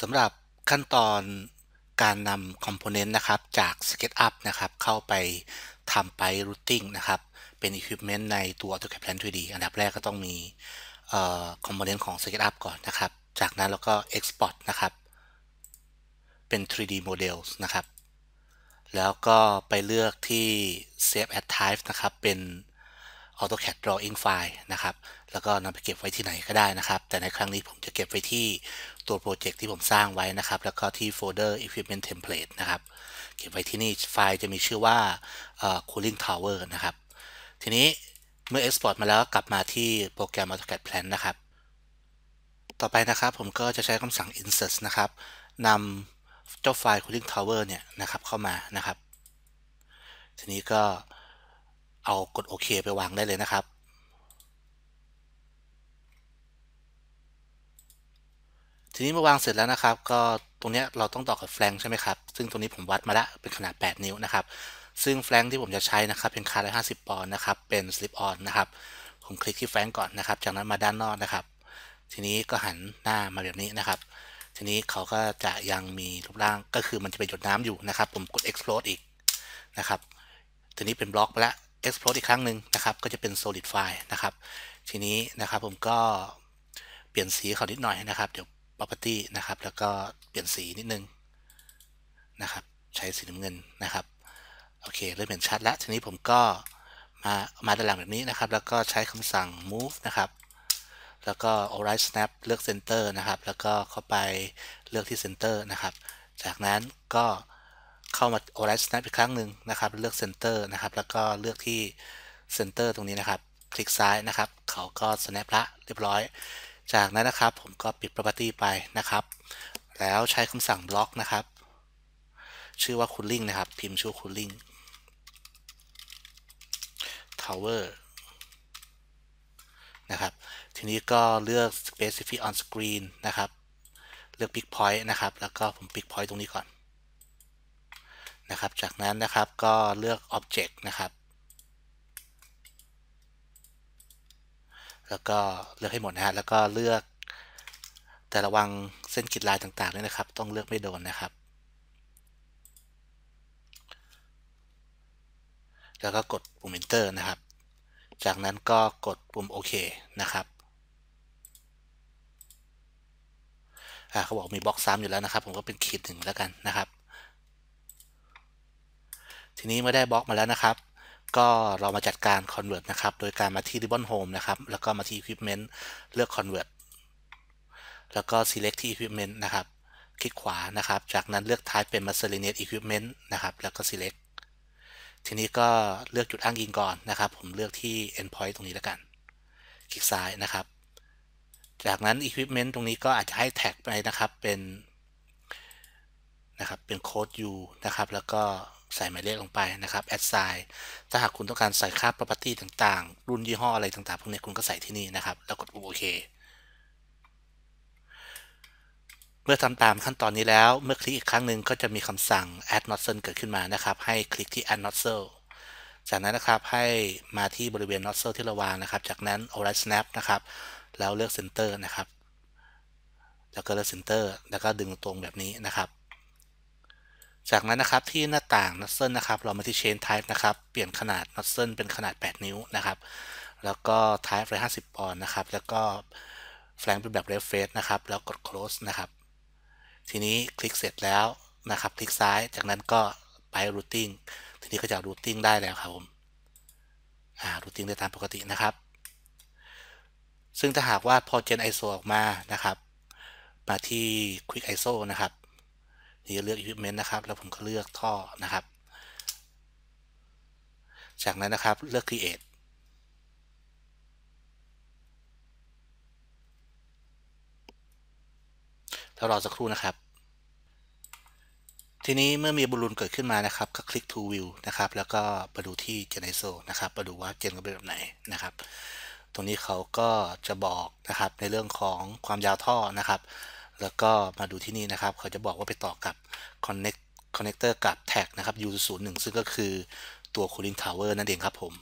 สำหรับขั้นตอนการนำคอมโพเนนต์นะครับจาก SketchUp นะครับ เข้าไปทำไป routing นะครับเป็น Equipment ในตัว AutoCAD Plan 3D อันดับแรกก็ต้องมีคอมโพเนนต์ของ SketchUp ก่อนนะครับ จากนั้นเราก็ Export นะครับเป็น 3D Models นะครับแล้วก็ไปเลือกที่ Save as Type นะครับเป็น AutoCAD Drawing File นะครับ แล้วก็นำไปเก็บไว้ที่ไหนก็ได้นะครับ แต่ในครั้งนี้ผมจะเก็บไว้ที่ตัวโปรเจกต์ที่ผมสร้างไว้นะครับ แล้วก็ที่โฟลเดอร์ Equipment Template นะครับ เก็บไว้ที่นี่ ไฟล์จะมีชื่อว่า Cooling Tower นะครับ ทีนี้เมื่อ Export มาแล้วกลับมาที่โปรแกรม AutoCAD Plan นะครับ ต่อไปนะครับผมก็จะใช้คำสั่ง insert นะครับ นำเจ้าไฟล์ Cooling Tower เนี่ยนะครับเข้ามานะครับ ทีนี้ก็เอากดโอเคไปวางได้เลยนะครับ ทีนี้มาวางเสร็จแล้วนะครับก็ตรงนี้เราต้องต่อกับแฟลงใช่ไหมครับ ซึ่งตรงนี้ผมวัดมาละเป็นขนาด 8 นิ้วนะครับ ซึ่งแฟลงที่ผมจะใช้นะครับเป็นคาร์ห้าสิบปอนด์นะครับเป็นสลิปออนนะครับ ผมคลิกที่แฟลงก่อนนะครับจากนั้นมาด้านนอกนะครับ ทีนี้ก็หันหน้ามาแบบนี้นะครับ ทีนี้เขาก็จะยังมีรูปร่างก็คือมันจะเป็นหยดน้ำอยู่นะครับ ผมกด explode อีกนะครับ ทีนี้เป็นบล็อกไปแล้ว explode อีกครั้งหนึ่งนะครับก็จะเป็น solid file นะครับทีนี้นะครับผมก็เปลี่ยนสีเขานิดหน่อยนะครับ เดี๋ยว property นะครับแล้วก็เปลี่ยนสีนิดนึงนะครับใช้สีน้ำเงินนะครับโอเคเริ่มเห็นชัดแล้วทีนี้ผมก็มามาด้านหลังแบบนี้นะครับ แล้วก็ใช้คำสั่ง move นะครับแล้วก็ alright snap เลือก center นะครับ แล้วก็เข้าไปเลือกที่ center นะครับจากนั้นก็เข้ามา o อไ r ส์ Snap อีกครั้งหนึ่งนะครับเลือก Center นะครับ แล้วก็เลือกที่ Center ตรงนี้นะครับ คลิกซ้ายนะครับเขาก็ Snap ละเรียบร้อยจากนั้นนะครับผมก็ปิด Property ไปนะครับ แล้วใช้คำสั่ง Block นะครับ ชื่อว่า Cooling นะครับ พิมพ์ชื่อ Cooling Tower นะครับทีนี้ก็เลือก Specific on Screen นะครับเลือก Pick Point นะครับแล้วก็ผม Pick Point ตรงนี้ก่อนนะครับ จากนั้นนะครับก็เลือก Object นะครับ แล้วก็เลือกให้หมดนะฮะ แล้วก็เลือกแต่ระวังเส้นขีดลายต่างๆด้วยนะครับต้องเลือกไม่โดนนะครับ แล้วก็กดปุ่ม Enter นะครับ จากนั้นก็กดปุ่มโอเคนะครับเขาบอกมีบล็อกซ้ำอยู่แล้วนะครับ ผมก็เป็นขีดหนึ่งแล้วกันนะครับทีนี้เมื่อได้บล็อกมาแล้วนะครับ ก็เรามาจัดการ convert นะครับ โดยการมาที่ ribbon home นะครับ แล้วก็มาที่ equipment เลือก convert แล้วก็ select ที่ equipment นะครับ คลิกขวา นะครับ จากนั้นเลือก type เป็น miscellaneous equipment นะครับ แล้วก็ select ทีนี้ก็เลือกจุดอ้างอิงก่อนนะครับ ผมเลือกที่ endpoint ตรงนี้แล้วกัน คลิกซ้ายนะครับ จากนั้น equipment ตรงนี้ก็อาจจะให้แท็กไปนะครับ เป็นนะครับ เป็นโค้ด U นะครับ แล้วก็ใส่หมายเลขลงไปนะครับ add sign ถ้าหากคุณต้องการใส่ค่า property ต่าง ๆ รุ่นยี่ห้ออะไรต่างๆพวกนี้คุณก็ใส่ที่นี่นะครับ แล้วกดโอเคเมื่อทำตามขั้นตอนนี้แล้วเมื่อคลิกอีกครั้งหนึ่งก็จะมีคำสั่ง add n o t s e l เกิดขึ้นมานะครับ ให้คลิกที่ add n o t s e l จากนั้นนะครับให้มาที่บริเวณ n o t s e l ที่เราวางนะครับ จากนั้น alright snap นะครับ แล้วเลือก center นะครับแล้วก็เลือก center แล้วก็ดึงตรงแบบนี้นะครับจากนั้นนะครับที่หน้าต่างนัตเซิลนะครับเรามาที่ Chain Type นะครับเปลี่ยนขนาดนัตเซิลเป็นขนาด 8 นิ้วนะครับ แล้วก็ Type ร้อห้าสิบปอนด์นะครับแล้วก็แฟลงเป็นแบบ r e f r e s นะครับ แล้วกด close นะครับ ทีนี้คลิกเสร็จแล้วนะครับ คลิกซ้ายจากนั้นก็ไป routing ทีนี้ก็จะ routing ได้แล้วครับผมอ่า routing ได้ตามปกตินะครับ ซึ่งถ้าหากว่าพอ Gen ISO ออกมานะครับมาที่ Quick ISO นะครับนี่เลือก equipment นะครับ แล้วผมก็เลือกท่อนะครับ จากนั้นนะครับเลือก create แล้วรอสักครู่นะครับ ทีนี้เมื่อมีบอลลูนเกิดขึ้นมานะครับ ก็คลิก to view นะครับ แล้วก็มาดูที่ g e n e s i นะครับมาดูว่าเจนก็เป็นแบบไหนนะครับ ตรงนี้เขาก็จะบอกนะครับในเรื่องของความยาวท่อนะครับแล้วก็มาดูที่นี่นะครับ เขาจะบอกว่าไปต่อกับ c น n n คค t c o n n เตอร์กับแท็กนะครับ u 0 1ซึ่งก็คือตัวคูลินทาวเวอร์นั่นเองครับผม